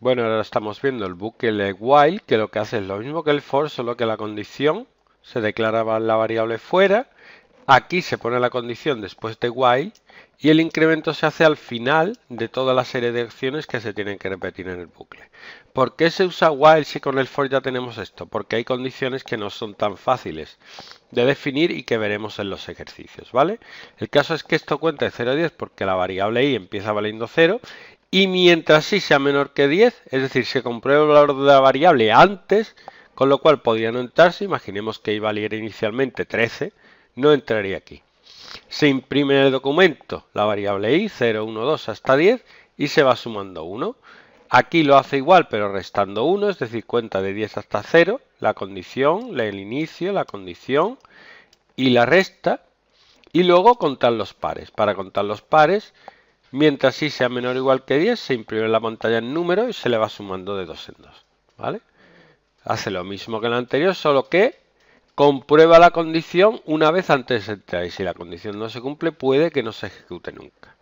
Bueno, ahora estamos viendo el bucle while, que lo que hace es lo mismo que el for, solo que la condición se declaraba la variable fuera. Aquí se pone la condición después de while y el incremento se hace al final de toda la serie de acciones que se tienen que repetir en el bucle. ¿Por qué se usa while si con el for ya tenemos esto? Porque hay condiciones que no son tan fáciles de definir y que veremos en los ejercicios, ¿vale? El caso es que esto cuenta de 0 a 10 porque la variable i empieza valiendo 0 y mientras sí sea menor que 10, es decir, se comprueba el valor de la variable antes, con lo cual podría no si imaginemos que i valiera inicialmente 13, no entraría aquí. Se imprime en el documento la variable i, 0, 1, 2 hasta 10, y se va sumando 1. Aquí lo hace igual, pero restando 1, es decir, cuenta de 10 hasta 0, la condición, el inicio, la condición y la resta, y luego contar los pares. Para contar los pares, Mientras si sea menor o igual que 10, se imprime en la pantalla en número y se le va sumando de 2 en 2. ¿vale? Hace lo mismo que el anterior, solo que comprueba la condición una vez antes de entrar. Y si la condición no se cumple, puede que no se ejecute nunca.